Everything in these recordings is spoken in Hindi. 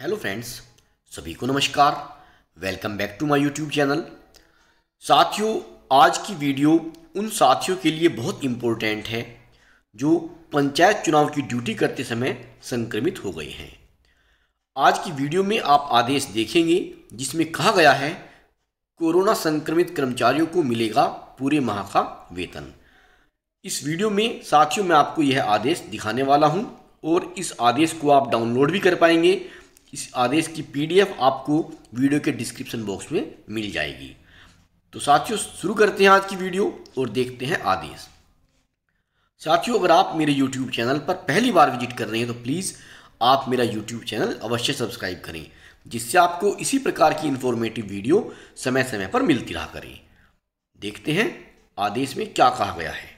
हेलो फ्रेंड्स सभी को नमस्कार welcome back to my YouTube channel साथियों आज की वीडियो उन साथियों के लिए बहुत इम्पोर्टेंट है जो पंचायत चुनाव की ड्यूटी करते समय संक्रमित हो गए हैं आज की वीडियो में आप आदेश देखेंगे जिसमें कहा गया है कोरोना संक्रमित कर्मचारियों को मिलेगा पूरे माह का वेतन इस वीडियो में साथियों मैं आपको यह आदेश दिखाने वाला हूँ और इस आदेश को आप डाउनलोड भी कर पाएंगे इस आदेश की पीडीएफ आपको वीडियो के डिस्क्रिप्शन बॉक्स में मिल जाएगी तो साथियों शुरू करते हैं आज की वीडियो और देखते हैं आदेश साथियों अगर आप मेरे यूट्यूब चैनल पर पहली बार विजिट कर रहे हैं तो प्लीज़ आप मेरा यूट्यूब चैनल अवश्य सब्सक्राइब करें जिससे आपको इसी प्रकार की इंफॉर्मेटिव वीडियो समय समय पर मिलती रहा करें देखते हैं आदेश में क्या कहा गया है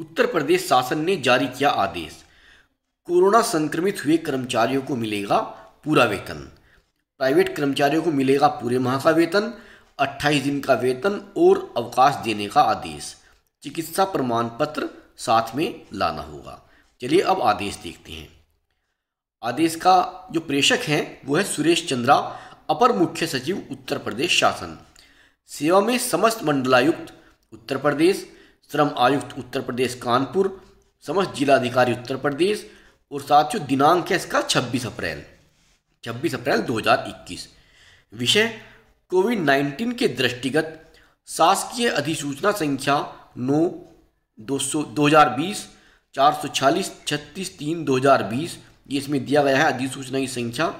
उत्तर प्रदेश शासन ने जारी किया आदेश कोरोना संक्रमित हुए कर्मचारियों को मिलेगा पूरा वेतन प्राइवेट कर्मचारियों को मिलेगा पूरे माह का वेतन 28 दिन का वेतन और अवकाश देने का आदेश चिकित्सा प्रमाण पत्र साथ में लाना होगा चलिए अब आदेश देखते हैं आदेश का जो प्रेषक है वो है सुरेश चंद्रा अपर मुख्य सचिव उत्तर प्रदेश शासन सेवा में समस्त मंडलायुक्त उत्तर प्रदेश श्रम आयुक्त उत्तर प्रदेश कानपुर समस्त जिलाधिकारी उत्तर प्रदेश और साथियों दिनांक है इसका 26 अप्रैल 26 अप्रैल 2021 विषय कोविड 19 के दृष्टिगत शासकीय अधिसूचना संख्या नौ दो सौ दो हज़ार बीस चार सौ छियालीस छत्तीस तीन दो हज़ार बीस ये इसमें दिया गया है अधिसूचना की संख्या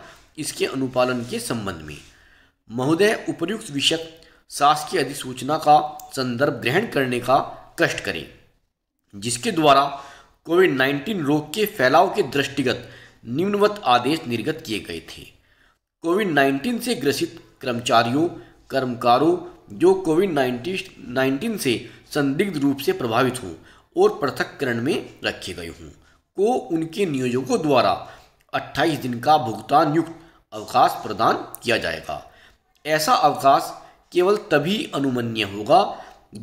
इसके अनुपालन के संबंध में महोदय उपयुक्त विषय शासकीय अधिसूचना का संदर्भ ग्रहण करने का कष्ट करें जिसके द्वारा कोविड 19 रोग के फैलाव के दृष्टिगत निम्नवत आदेश निर्गत किए गए थे कोविड 19 से ग्रसित कर्मचारियों कर्मकारों जो कोविड नाइन्टीन से संदिग्ध रूप से प्रभावित हों और पृथककरण में रखे गए हों को उनके नियोजकों द्वारा 28 दिन का भुगतान युक्त अवकाश प्रदान किया जाएगा ऐसा अवकाश केवल तभी अनुमन्य होगा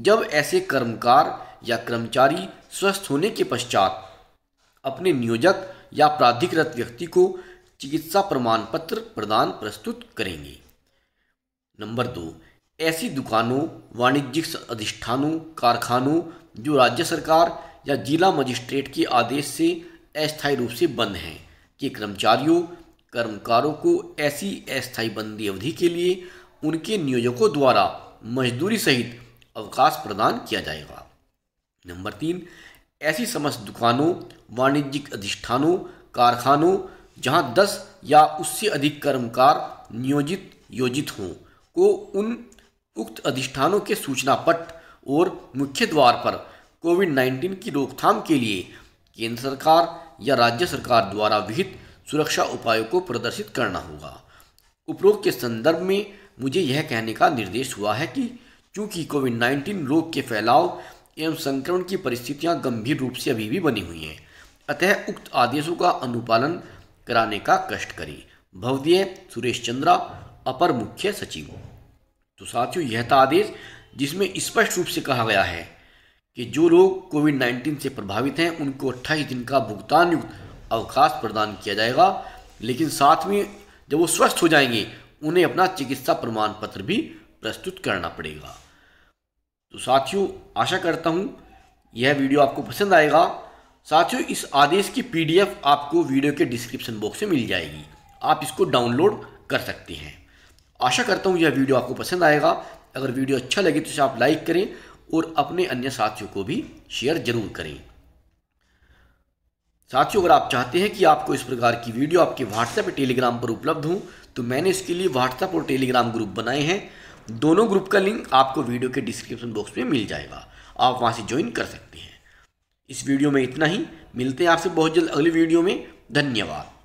जब ऐसे कर्मकार या कर्मचारी स्वस्थ होने के पश्चात अपने नियोजक या प्राधिकृत व्यक्ति को चिकित्सा प्रमाण पत्र प्रदान प्रस्तुत करेंगे नंबर दो ऐसी दुकानों वाणिज्यिक अधिष्ठानों कारखानों जो राज्य सरकार या जिला मजिस्ट्रेट के आदेश से अस्थायी रूप से बंद हैं के कर्मचारियों कर्मकारों को ऐसी अस्थायी बंदी अवधि के लिए उनके नियोजकों द्वारा मजदूरी सहित अवकाश प्रदान किया जाएगा नंबर तीन ऐसी समस्त दुकानों वाणिज्यिक अधिष्ठानों कारखानों जहां दस या उससे अधिक कर्मकार नियोजित योजित हों को उन उक्त अधिष्ठानों के सूचना पट और मुख्य द्वार पर कोविड 19 की रोकथाम के लिए केंद्र सरकार या राज्य सरकार द्वारा विहित सुरक्षा उपायों को प्रदर्शित करना होगा उपरोक्त के संदर्भ में मुझे यह कहने का निर्देश हुआ है कि चूंकि कोविड 19 रोग के फैलाव एवं संक्रमण की परिस्थितियां गंभीर रूप से अभी भी बनी हुई हैं अतः उक्त आदेशों का अनुपालन कराने का कष्ट करें भवदीय सुरेश चंद्रा अपर मुख्य सचिव तो साथियों यह था आदेश जिसमें स्पष्ट रूप से कहा गया है कि जो लोग कोविड नाइन्टीन से प्रभावित हैं उनको अट्ठाईस दिन का भुगतान युक्त अवकाश प्रदान किया जाएगा लेकिन साथ में जब वो स्वस्थ हो जाएंगे उन्हें अपना चिकित्सा प्रमाण पत्र भी प्रस्तुत करना पड़ेगा तो साथियों आशा करता हूँ यह वीडियो आपको पसंद आएगा साथियों इस आदेश की पीडीएफ आपको वीडियो के डिस्क्रिप्शन बॉक्स में मिल जाएगी आप इसको डाउनलोड कर सकते हैं आशा करता हूँ यह वीडियो आपको पसंद आएगा अगर वीडियो अच्छा लगे तो इसे आप लाइक करें और अपने अन्य साथियों को भी शेयर जरूर करें साथियों अगर आप चाहते हैं कि आपको इस प्रकार की वीडियो आपके व्हाट्सएप या टेलीग्राम पर उपलब्ध हों तो मैंने इसके लिए व्हाट्सएप और टेलीग्राम ग्रुप बनाए हैं दोनों ग्रुप का लिंक आपको वीडियो के डिस्क्रिप्शन बॉक्स में मिल जाएगा आप वहाँ से ज्वाइन कर सकते हैं इस वीडियो में इतना ही मिलते हैं आपसे बहुत जल्द अगली वीडियो में धन्यवाद